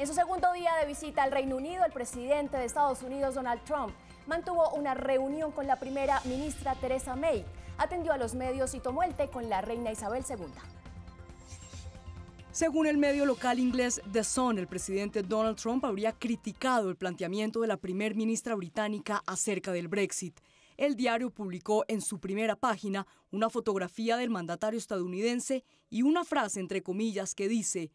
En su segundo día de visita al Reino Unido, el presidente de Estados Unidos, Donald Trump, mantuvo una reunión con la primera ministra Theresa May, atendió a los medios y tomó el té con la reina Isabel II. Según el medio local inglés The Sun, el presidente Donald Trump habría criticado el planteamiento de la primera ministra británica acerca del Brexit. El diario publicó en su primera página una fotografía del mandatario estadounidense y una frase entre comillas que dice,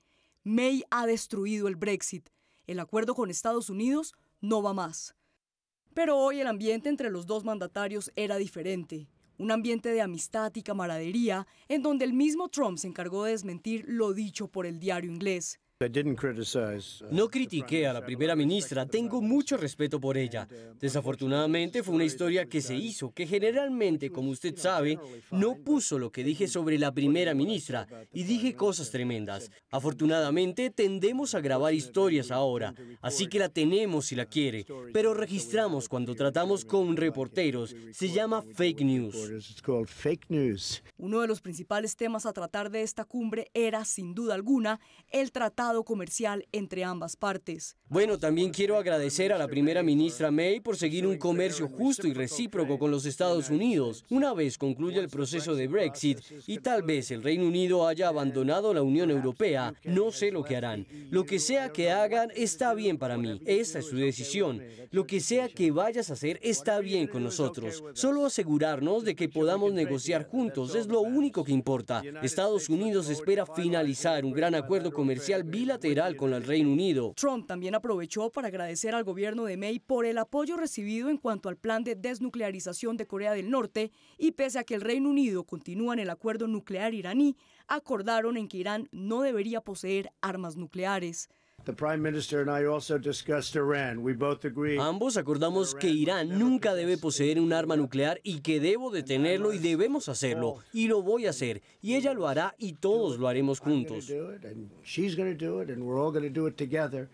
May ha destruido el Brexit. El acuerdo con Estados Unidos no va más. Pero hoy el ambiente entre los dos mandatarios era diferente. Un ambiente de amistad y camaradería en donde el mismo Trump se encargó de desmentir lo dicho por el diario inglés. No critiqué a la primera ministra, tengo mucho respeto por ella. Desafortunadamente fue una historia que se hizo, que generalmente, como usted sabe, no puso lo que dije sobre la primera ministra y dije cosas tremendas. Afortunadamente tendemos a grabar historias ahora, así que la tenemos si la quiere, pero registramos cuando tratamos con reporteros. Se llama fake news. Uno de los principales temas a tratar de esta cumbre era, sin duda alguna, el tratar comercial entre ambas partes. Bueno, también quiero agradecer a la primera ministra May por seguir un comercio justo y recíproco con los Estados Unidos. Una vez concluya el proceso de Brexit y tal vez el Reino Unido haya abandonado la Unión Europea, no sé lo que harán. Lo que sea que hagan está bien para mí. Esa es su decisión. Lo que sea que vayas a hacer está bien con nosotros. Solo asegurarnos de que podamos negociar juntos es lo único que importa. Estados Unidos espera finalizar un gran acuerdo comercial bilateral con el Reino Unido. Trump también aprovechó para agradecer al gobierno de May por el apoyo recibido en cuanto al plan de desnuclearización de Corea del Norte y pese a que el Reino Unido continúa en el acuerdo nuclear iraní, acordaron en que Irán no debería poseer armas nucleares. Ambos acordamos que Irán nunca debe poseer un arma nuclear y que debo detenerlo y debemos hacerlo. Y lo voy a hacer. Y ella lo hará y todos lo haremos juntos.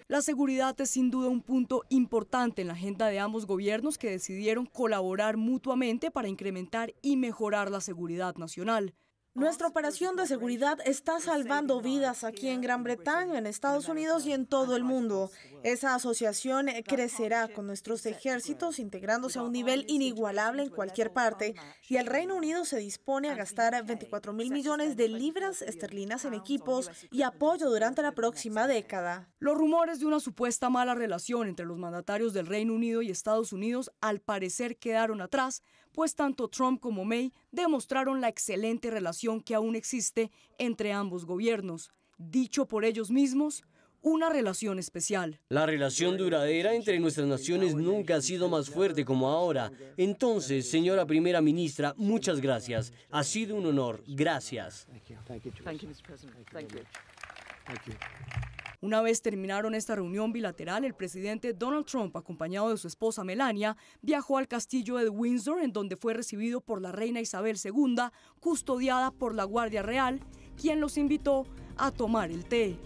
La seguridad es sin duda un punto importante en la agenda de ambos gobiernos que decidieron colaborar mutuamente para incrementar y mejorar la seguridad nacional. Nuestra operación de seguridad está salvando vidas aquí en Gran Bretaña, en Estados Unidos y en todo el mundo. Esa asociación crecerá con nuestros ejércitos integrándose a un nivel inigualable en cualquier parte y el Reino Unido se dispone a gastar 24 mil millones de libras esterlinas en equipos y apoyo durante la próxima década. Los rumores de una supuesta mala relación entre los mandatarios del Reino Unido y Estados Unidos al parecer quedaron atrás, pues tanto Trump como May demostraron la excelente relación que aún existe entre ambos gobiernos, dicho por ellos mismos, una relación especial. La relación duradera entre nuestras naciones nunca ha sido más fuerte como ahora. Entonces, señora primera ministra, muchas gracias. Ha sido un honor. Gracias. Una vez terminaron esta reunión bilateral, el presidente Donald Trump, acompañado de su esposa Melania, viajó al castillo de Windsor, en donde fue recibido por la reina Isabel II, custodiada por la Guardia Real, quien los invitó a tomar el té.